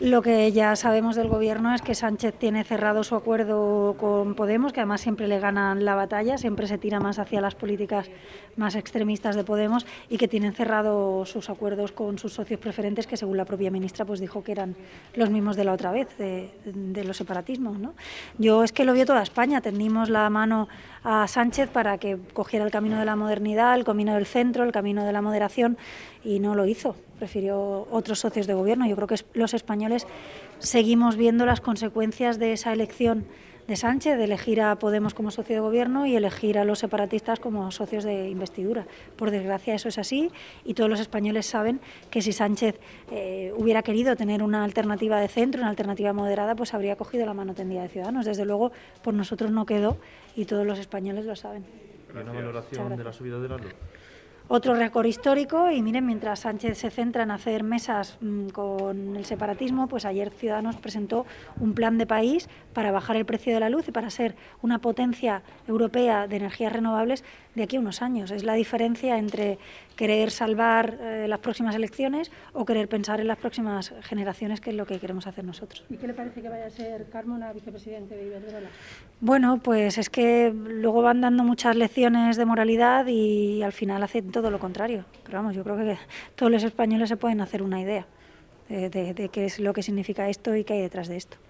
Lo que ya sabemos del gobierno es que Sánchez tiene cerrado su acuerdo con Podemos, que además siempre le ganan la batalla, siempre se tira más hacia las políticas más extremistas de Podemos y que tienen cerrado sus acuerdos con sus socios preferentes, que según la propia ministra pues dijo que eran los mismos de la otra vez, de, los separatismos. Yo es que lo vio toda España, tendimos la mano a Sánchez para que cogiera el camino de la modernidad, el camino del centro, el camino de la moderación y no lo hizo, prefirió otros socios de gobierno. Yo creo que los españoles seguimos viendo las consecuencias de esa elección de Sánchez, de elegir a Podemos como socio de gobierno y elegir a los separatistas como socios de investidura. Por desgracia eso es así y todos los españoles saben que si Sánchez eh, hubiera querido tener una alternativa de centro, una alternativa moderada, pues habría cogido la mano tendida de Ciudadanos. Desde luego, por nosotros no quedó y todos los españoles lo saben. Otro récord histórico y miren, mientras Sánchez se centra en hacer mesas mm, con el separatismo, pues ayer Ciudadanos presentó un plan de país para bajar el precio de la luz y para ser una potencia europea de energías renovables de aquí a unos años. Es la diferencia entre querer salvar eh, las próximas elecciones o querer pensar en las próximas generaciones, que es lo que queremos hacer nosotros. ¿Y qué le parece que vaya a ser Carmona vicepresidente de Iberdrola? Bueno, pues es que luego van dando muchas lecciones de moralidad y al final hace todo lo contrario. Pero vamos, yo creo que todos los españoles se pueden hacer una idea de, qué es lo que significa esto y qué hay detrás de esto.